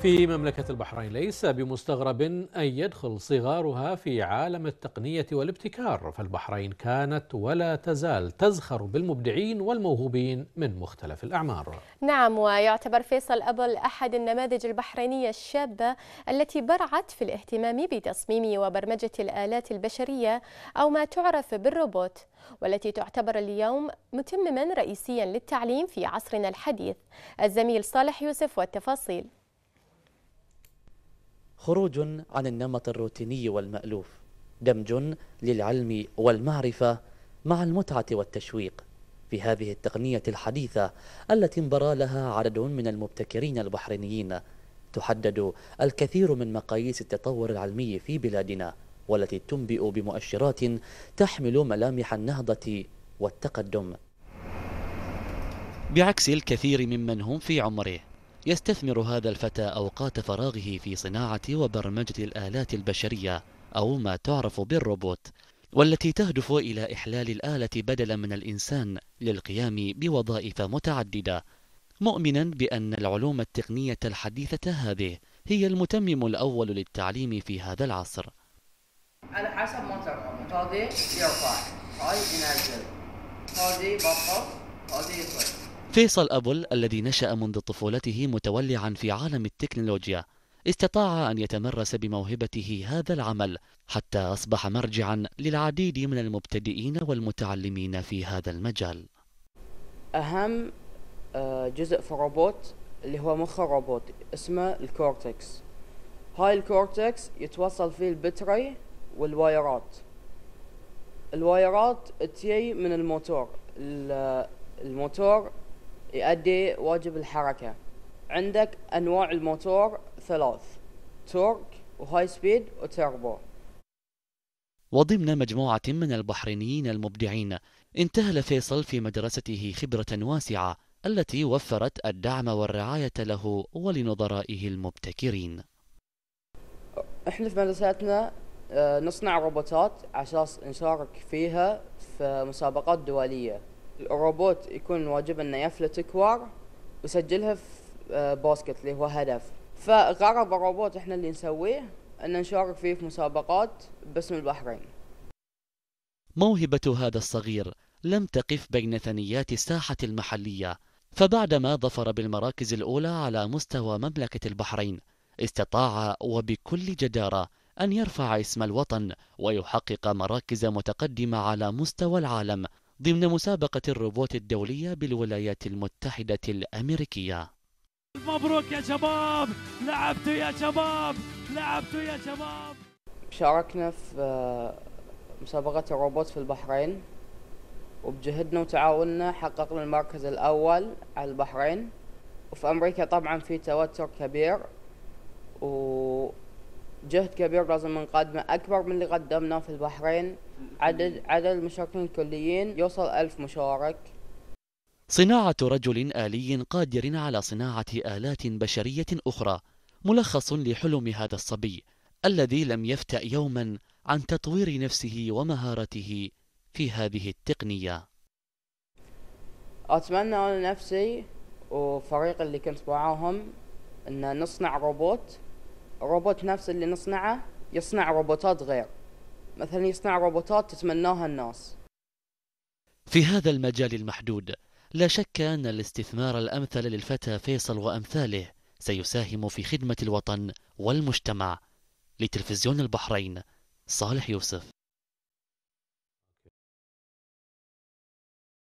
في مملكة البحرين ليس بمستغرب أن يدخل صغارها في عالم التقنية والابتكار فالبحرين كانت ولا تزال تزخر بالمبدعين والموهوبين من مختلف الأعمار نعم ويعتبر فيصل أبل أحد النماذج البحرينية الشابة التي برعت في الاهتمام بتصميم وبرمجة الآلات البشرية أو ما تعرف بالروبوت والتي تعتبر اليوم متمما رئيسيا للتعليم في عصرنا الحديث الزميل صالح يوسف والتفاصيل خروج عن النمط الروتيني والمألوف دمج للعلم والمعرفة مع المتعة والتشويق في هذه التقنية الحديثة التي انبرى لها عدد من المبتكرين البحرينيين تحدد الكثير من مقاييس التطور العلمي في بلادنا والتي تنبئ بمؤشرات تحمل ملامح النهضة والتقدم بعكس الكثير ممن هم في عمره يستثمر هذا الفتى أوقات فراغه في صناعة وبرمجة الآلات البشرية أو ما تعرف بالروبوت والتي تهدف إلى إحلال الآلة بدلا من الإنسان للقيام بوظائف متعددة مؤمنا بأن العلوم التقنية الحديثة هذه هي المتمم الأول للتعليم في هذا العصر على حسب ما هذه يرفع هذه ينزل هذه بطل هذه يطلق فيصل أبل الذي نشأ منذ طفولته متولعا في عالم التكنولوجيا استطاع أن يتمرس بموهبته هذا العمل حتى أصبح مرجعا للعديد من المبتدئين والمتعلمين في هذا المجال أهم آه، جزء في الروبوت اللي هو مخ الروبوت اسمه الكورتكس هاي الكورتكس يتوصل فيه البتري والوايرات الوايرات تجي من الموتور الموتور يؤدي واجب الحركة عندك أنواع الموتور ثلاث تورك وهاي سبيد وتربو وضمن مجموعة من البحرينيين المبدعين انتهل فيصل في مدرسته خبرة واسعة التي وفرت الدعم والرعاية له ولنظرائه المبتكرين احنا في مدرستنا آه، نصنع روبوتات عشان نشارك فيها في مسابقات دولية الروبوت يكون واجب انه يفلت كوار ويسجلها في آه، باسكت اللي هو هدف فغرض الروبوت احنا اللي نسويه ان نشارك فيه في مسابقات باسم البحرين موهبة هذا الصغير لم تقف بين ثنيات الساحة المحلية فبعدما ظفر بالمراكز الأولى على مستوى مملكة البحرين استطاع وبكل جدارة أن يرفع اسم الوطن ويحقق مراكز متقدمة على مستوى العالم ضمن مسابقة الروبوت الدولية بالولايات المتحدة الأمريكية مبروك يا شباب لعبتوا يا شباب لعبتوا يا شباب شاركنا في مسابقة الروبوت في البحرين وبجهدنا وتعاوننا حققنا المركز الأول على البحرين وفي أمريكا طبعا في توتر كبير وجهد كبير لازم نقدمه أكبر من اللي قدمناه في البحرين عدد عدد المشاركين الكليين يوصل ألف مشارك صناعة رجل آلي قادر على صناعة آلات بشرية أخرى ملخص لحلم هذا الصبي الذي لم يفتأ يوما عن تطوير نفسه ومهارته في هذه التقنية أتمنى أنا نفسي وفريق اللي كنت معاهم أن نصنع روبوت روبوت نفس اللي نصنعه يصنع روبوتات غير مثلا يصنع روبوتات تتمناها الناس في هذا المجال المحدود لا شك أن الاستثمار الأمثل للفتى فيصل وأمثاله سيساهم في خدمة الوطن والمجتمع لتلفزيون البحرين صالح يوسف